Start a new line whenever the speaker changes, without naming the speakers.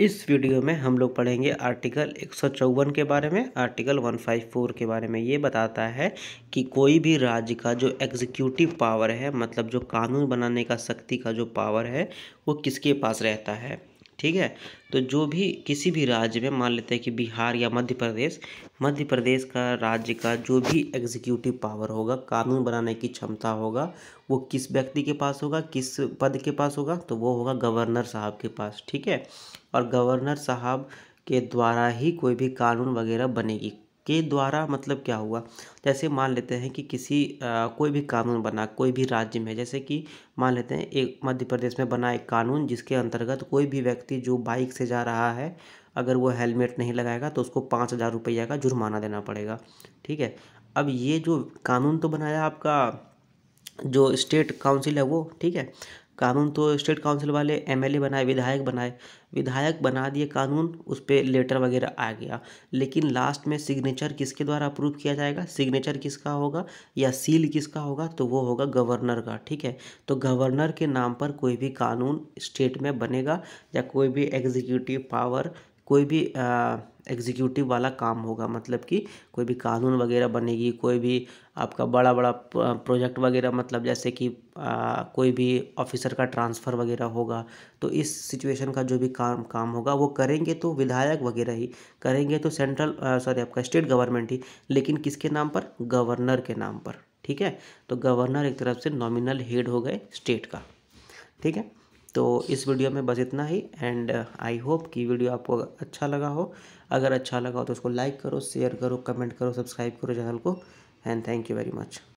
इस वीडियो में हम लोग पढ़ेंगे आर्टिकल एक के बारे में आर्टिकल 154 के बारे में ये बताता है कि कोई भी राज्य का जो एग्जीक्यूटिव पावर है मतलब जो कानून बनाने का शक्ति का जो पावर है वो किसके पास रहता है ठीक है तो जो भी किसी भी राज्य में मान लेते हैं कि बिहार या मध्य प्रदेश मध्य प्रदेश का राज्य का जो भी एग्जीक्यूटिव पावर होगा कानून बनाने की क्षमता होगा वो किस व्यक्ति के पास होगा किस पद के पास होगा तो वो होगा गवर्नर साहब के पास ठीक है और गवर्नर साहब के द्वारा ही कोई भी कानून वगैरह बनेगी के द्वारा मतलब क्या हुआ जैसे मान लेते हैं कि किसी आ, कोई भी कानून बना कोई भी राज्य में जैसे कि मान लेते हैं एक मध्य प्रदेश में बना एक कानून जिसके अंतर्गत कोई भी व्यक्ति जो बाइक से जा रहा है अगर वो हेलमेट नहीं लगाएगा तो उसको पाँच हज़ार रुपये का जुर्माना देना पड़ेगा ठीक है अब ये जो कानून तो बनाया आपका जो स्टेट काउंसिल है वो ठीक है कानून तो स्टेट काउंसिल वाले एमएलए बनाए विधायक बनाए विधायक बना दिए कानून उस पर लेटर वगैरह आ गया लेकिन लास्ट में सिग्नेचर किसके द्वारा अप्रूव किया जाएगा सिग्नेचर किसका होगा या सील किसका होगा तो वो होगा गवर्नर का ठीक है तो गवर्नर के नाम पर कोई भी कानून स्टेट में बनेगा या कोई भी एग्जीक्यूटिव पावर कोई भी एग्जीक्यूटिव वाला काम होगा मतलब कि कोई भी कानून वगैरह बनेगी कोई भी आपका बड़ा बड़ा प्रोजेक्ट वगैरह मतलब जैसे कि आ, कोई भी ऑफिसर का ट्रांसफ़र वगैरह होगा तो इस सिचुएशन का जो भी काम काम होगा वो करेंगे तो विधायक वगैरह ही करेंगे तो सेंट्रल सॉरी आपका स्टेट गवर्नमेंट ही लेकिन किसके नाम पर गवर्नर के नाम पर ठीक है तो गवर्नर एक तरफ से नॉमिनल हेड हो गए स्टेट का ठीक है तो इस वीडियो में बस इतना ही एंड आई होप कि वीडियो आपको अच्छा लगा हो अगर अच्छा लगा हो तो उसको लाइक करो शेयर करो कमेंट करो सब्सक्राइब करो चैनल को and thank you very much